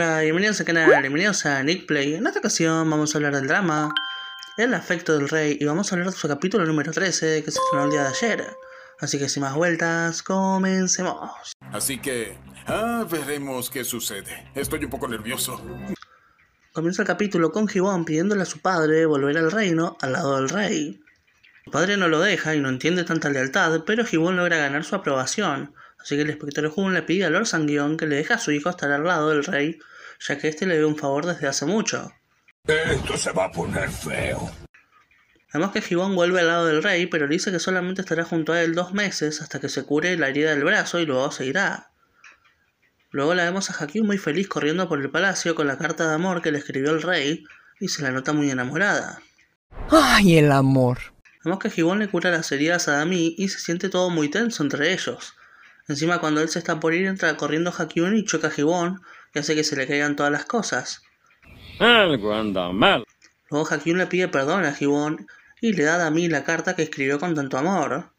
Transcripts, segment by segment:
Hola, bienvenidos al canal, bienvenidos a Nick Play. En esta ocasión vamos a hablar del drama El afecto del rey y vamos a hablar de su capítulo número 13 que se estrenó el día de ayer. Así que sin más vueltas, comencemos. Así que, ah, veremos qué sucede. Estoy un poco nervioso. Comienza el capítulo con Gibón pidiéndole a su padre volver al reino al lado del rey. Su padre no lo deja y no entiende tanta lealtad, pero Gibón logra ganar su aprobación así que el inspector Hume le pide a Lord Sanguión que le deje a su hijo estar al lado del rey, ya que este le dio un favor desde hace mucho. Esto se va a poner feo. Vemos que Gibón vuelve al lado del rey, pero le dice que solamente estará junto a él dos meses hasta que se cure la herida del brazo y luego se irá. Luego la vemos a Haki muy feliz corriendo por el palacio con la carta de amor que le escribió el rey y se la nota muy enamorada. ¡Ay, el amor! Vemos que Gibón le cura las heridas a Dami y se siente todo muy tenso entre ellos. Encima cuando él se está por ir entra corriendo Hakyun y choca a Gibón y hace que se le caigan todas las cosas. Algo anda mal. Luego Hakyun le pide perdón a Gibón y le da a Dami la carta que escribió con tanto amor.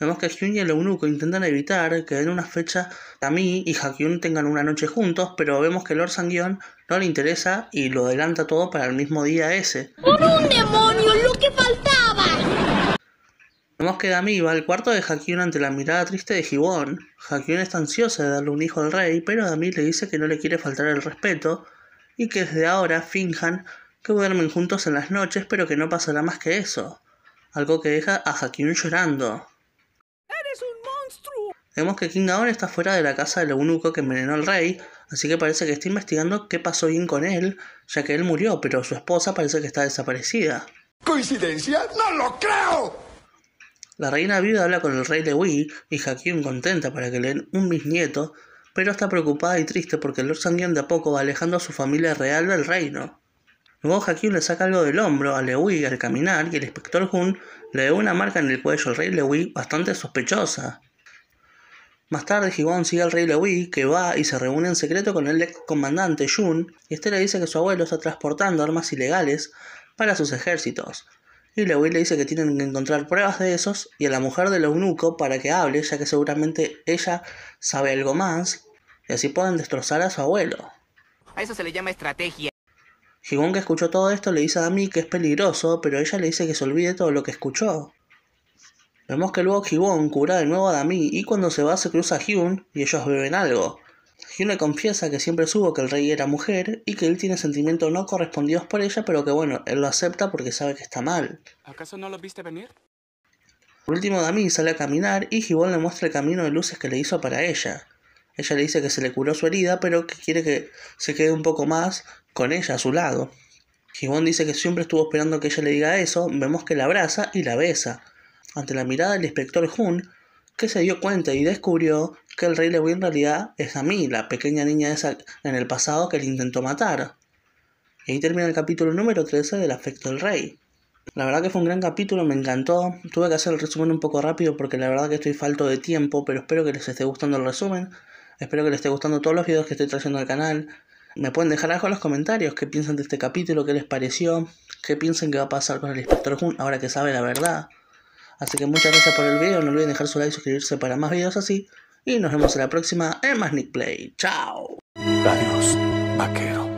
Vemos que Hyun y el eunuco intentan evitar que den una fecha Dami y Hakyun tengan una noche juntos, pero vemos que Lord Sangyeon no le interesa y lo adelanta todo para el mismo día ese. ¡Por un demonio! ¡Lo que faltaba! que Dami va al cuarto de Hakyun ante la mirada triste de Gibón Hakyun está ansiosa de darle un hijo al rey, pero Dami le dice que no le quiere faltar el respeto y que desde ahora finjan que duermen juntos en las noches, pero que no pasará más que eso. Algo que deja a Hakyun llorando. ¡Eres un monstruo! Vemos que King está fuera de la casa del eunuco que envenenó al rey, así que parece que está investigando qué pasó bien con él, ya que él murió, pero su esposa parece que está desaparecida. ¿Coincidencia? ¡No lo creo! La reina viuda habla con el rey de y Hakim contenta para que le den un bisnieto, pero está preocupada y triste porque el Lord Sanguin de a poco va alejando a su familia real del reino. Luego Hakim le saca algo del hombro a Lewi al caminar y el inspector Hun le da una marca en el cuello al rey Lewi bastante sospechosa. Más tarde Hibon sigue al rey Lewi que va y se reúne en secreto con el ex comandante Jun y este le dice que su abuelo está transportando armas ilegales para sus ejércitos, y la le dice que tienen que encontrar pruebas de esos y a la mujer del eunuco para que hable, ya que seguramente ella sabe algo más y así pueden destrozar a su abuelo. A eso se le llama estrategia. Higon que escuchó todo esto le dice a Dami que es peligroso, pero ella le dice que se olvide todo lo que escuchó. Vemos que luego Higon cura de nuevo a Dami y cuando se va se cruza a Hyun y ellos beben algo le confiesa que siempre supo que el rey era mujer y que él tiene sentimientos no correspondidos por ella, pero que bueno, él lo acepta porque sabe que está mal. ¿Acaso no lo viste venir? Por último, Dami sale a caminar y Gibón le muestra el camino de luces que le hizo para ella. Ella le dice que se le curó su herida, pero que quiere que se quede un poco más con ella a su lado. Gibón dice que siempre estuvo esperando que ella le diga eso, vemos que la abraza y la besa. Ante la mirada del inspector Hun, que se dio cuenta y descubrió que el rey Le voy en realidad es a mí, la pequeña niña esa en el pasado que le intentó matar. Y ahí termina el capítulo número 13 del afecto del rey. La verdad que fue un gran capítulo, me encantó. Tuve que hacer el resumen un poco rápido porque la verdad que estoy falto de tiempo, pero espero que les esté gustando el resumen. Espero que les esté gustando todos los videos que estoy trayendo al canal. Me pueden dejar abajo en los comentarios qué piensan de este capítulo, qué les pareció, qué piensan que va a pasar con el inspector Jun ahora que sabe la verdad. Así que muchas gracias por el video, no olviden dejar su like, y suscribirse para más videos así. Y nos vemos en la próxima en más Play. ¡Chao! Adiós, vaquero.